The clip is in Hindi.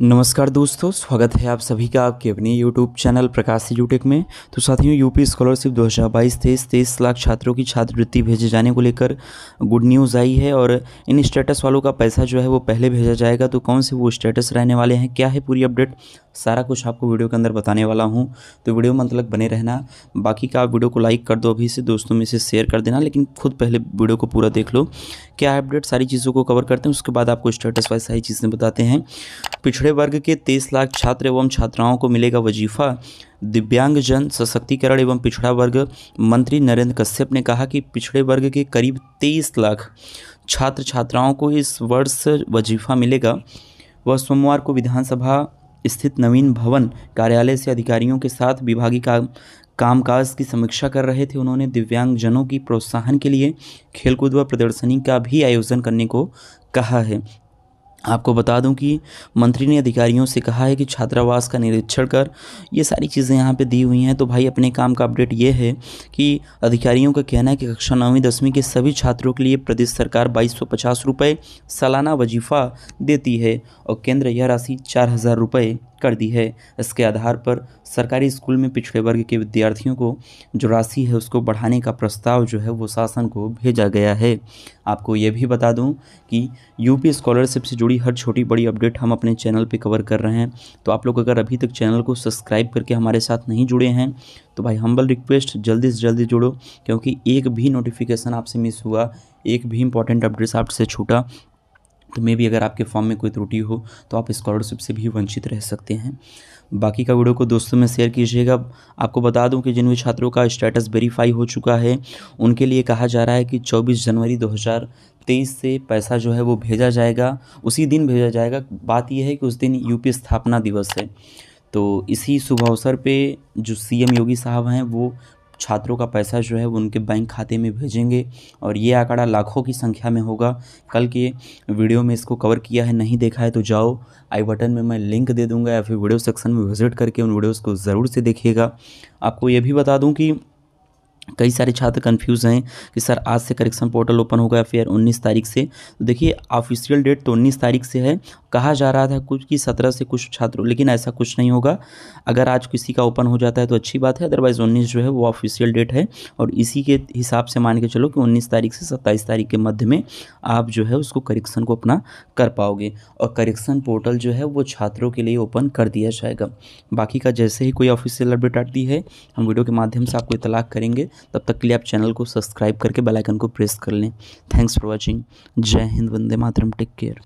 नमस्कार दोस्तों स्वागत है आप सभी का आपके अपने YouTube चैनल प्रकाश यूटेक में तो साथियों यूपी स्कॉलरशिप 2022 तेईस तेईस लाख छात्रों की छात्रवृत्ति भेजे जाने को लेकर गुड न्यूज़ आई है और इन स्टेटस वालों का पैसा जो है वो पहले भेजा जाएगा तो कौन से वो स्टेटस रहने वाले हैं क्या है पूरी अपडेट सारा कुछ आपको वीडियो के अंदर बताने वाला हूँ तो वीडियो में मतलब बने रहना बाकी का आप वीडियो को लाइक कर दो अभी से दोस्तों में से शेयर कर देना लेकिन खुद पहले वीडियो को पूरा देख लो क्या अपडेट सारी चीज़ों को कवर करते हैं उसके बाद आपको स्टेटस वाइज सारी चीज़ें बताते हैं पिछड़े वर्ग के तेईस लाख छात्र एवं छात्राओं को मिलेगा वजीफा दिव्यांगजन सशक्तिकरण एवं पिछड़ा वर्ग मंत्री नरेंद्र कश्यप ने कहा कि पिछड़े वर्ग के करीब तेईस लाख छात्र छात्राओं को इस वर्ष वजीफा मिलेगा वह सोमवार को विधानसभा स्थित नवीन भवन कार्यालय से अधिकारियों के साथ विभागीय काम कामकाज की समीक्षा कर रहे थे उन्होंने दिव्यांगजनों की प्रोत्साहन के लिए खेलकूद व प्रदर्शनी का भी आयोजन करने को कहा है आपको बता दूं कि मंत्री ने अधिकारियों से कहा है कि छात्रावास का निरीक्षण कर ये सारी चीज़ें यहाँ पे दी हुई हैं तो भाई अपने काम का अपडेट ये है कि अधिकारियों का कहना है कि कक्षा नौवीं दसवीं के सभी छात्रों के लिए प्रदेश सरकार बाईस सौ पचास रुपये सालाना वजीफ़ा देती है और केंद्र यह राशि चार हज़ार रुपये कर दी है इसके आधार पर सरकारी स्कूल में पिछड़े वर्ग के विद्यार्थियों को जो राशि है उसको बढ़ाने का प्रस्ताव जो है वो शासन को भेजा गया है आपको ये भी बता दूं कि यूपी स्कॉलरशिप से जुड़ी हर छोटी बड़ी अपडेट हम अपने चैनल पे कवर कर रहे हैं तो आप लोग अगर अभी तक चैनल को सब्सक्राइब करके हमारे साथ नहीं जुड़े हैं तो भाई हम्बल रिक्वेस्ट जल्दी से जल्दी जुड़ो क्योंकि एक भी नोटिफिकेशन आपसे मिस हुआ एक भी इंपॉर्टेंट अपडेट्स आपसे छूटा तो मे भी अगर आपके फॉर्म में कोई त्रुटि हो तो आप स्कॉलरशिप से भी वंचित रह सकते हैं बाकी का वीडियो को दोस्तों में शेयर कीजिएगा आपको बता दूं कि जिन भी छात्रों का स्टेटस वेरीफाई हो चुका है उनके लिए कहा जा रहा है कि 24 जनवरी 2023 से पैसा जो है वो भेजा जाएगा उसी दिन भेजा जाएगा बात यह है कि उस दिन यूपी स्थापना दिवस है तो इसी शुभ अवसर पर जो सी योगी साहब हैं वो छात्रों का पैसा जो है वो उनके बैंक खाते में भेजेंगे और ये आंकड़ा लाखों की संख्या में होगा कल के वीडियो में इसको कवर किया है नहीं देखा है तो जाओ आई बटन में मैं लिंक दे दूँगा या फिर वीडियो सेक्शन में विजिट करके उन वीडियोज़ को ज़रूर से देखिएगा आपको ये भी बता दूँ कि कई सारे छात्र कंफ्यूज हैं कि सर आज से करेक्शन पोर्टल ओपन होगा फिर 19 तारीख से तो देखिए ऑफिशियल डेट तो 19 तारीख से है कहा जा रहा था कुछ कि 17 से कुछ छात्रों लेकिन ऐसा कुछ नहीं होगा अगर आज किसी का ओपन हो जाता है तो अच्छी बात है अदरवाइज़ 19 जो है वो ऑफिशियल डेट है और इसी के हिसाब से मान के चलो कि उन्नीस तारीख से सत्ताईस तारीख के मध्य में आप जो है उसको करेक्शन को अपना कर पाओगे और करेक्शन पोर्टल जो है वो छात्रों के लिए ओपन कर दिया जाएगा बाकी का जैसे ही कोई ऑफिशियल अपडेट आती है हम वीडियो के माध्यम से आपको इतलाक करेंगे तब तक के लिए आप चैनल को सब्सक्राइब करके बेल आइकन को प्रेस कर लें थैंक्स फॉर वाचिंग जय हिंद वंदे मातरम टेक केयर